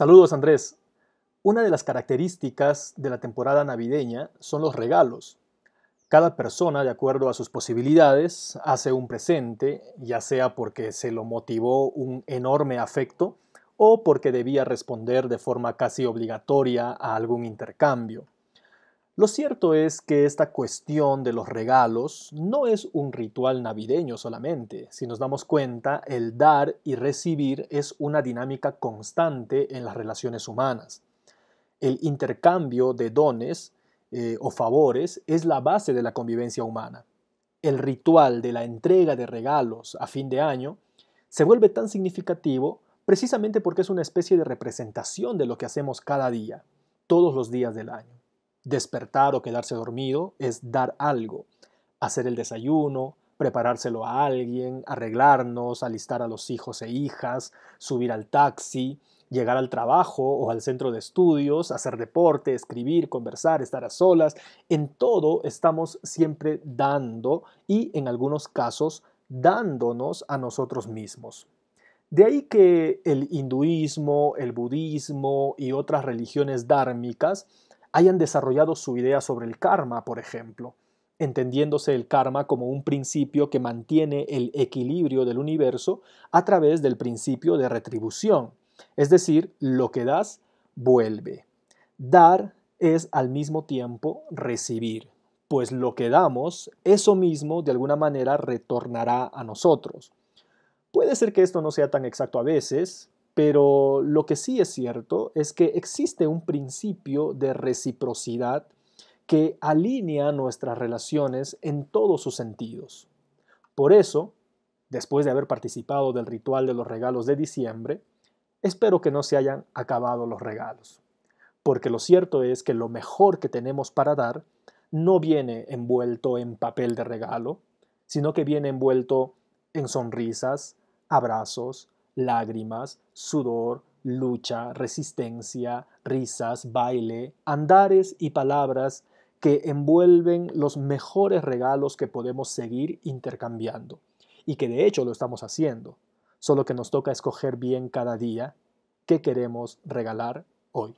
Saludos Andrés. Una de las características de la temporada navideña son los regalos. Cada persona, de acuerdo a sus posibilidades, hace un presente, ya sea porque se lo motivó un enorme afecto o porque debía responder de forma casi obligatoria a algún intercambio. Lo cierto es que esta cuestión de los regalos no es un ritual navideño solamente. Si nos damos cuenta, el dar y recibir es una dinámica constante en las relaciones humanas. El intercambio de dones eh, o favores es la base de la convivencia humana. El ritual de la entrega de regalos a fin de año se vuelve tan significativo precisamente porque es una especie de representación de lo que hacemos cada día, todos los días del año. Despertar o quedarse dormido es dar algo, hacer el desayuno, preparárselo a alguien, arreglarnos, alistar a los hijos e hijas, subir al taxi, llegar al trabajo o al centro de estudios, hacer deporte, escribir, conversar, estar a solas. En todo estamos siempre dando y en algunos casos dándonos a nosotros mismos. De ahí que el hinduismo, el budismo y otras religiones dármicas hayan desarrollado su idea sobre el karma, por ejemplo, entendiéndose el karma como un principio que mantiene el equilibrio del universo a través del principio de retribución, es decir, lo que das vuelve. Dar es al mismo tiempo recibir, pues lo que damos, eso mismo de alguna manera retornará a nosotros. Puede ser que esto no sea tan exacto a veces, pero lo que sí es cierto es que existe un principio de reciprocidad que alinea nuestras relaciones en todos sus sentidos. Por eso, después de haber participado del ritual de los regalos de diciembre, espero que no se hayan acabado los regalos, porque lo cierto es que lo mejor que tenemos para dar no viene envuelto en papel de regalo, sino que viene envuelto en sonrisas, abrazos, lágrimas, sudor, lucha, resistencia, risas, baile, andares y palabras que envuelven los mejores regalos que podemos seguir intercambiando. Y que de hecho lo estamos haciendo, solo que nos toca escoger bien cada día qué queremos regalar hoy.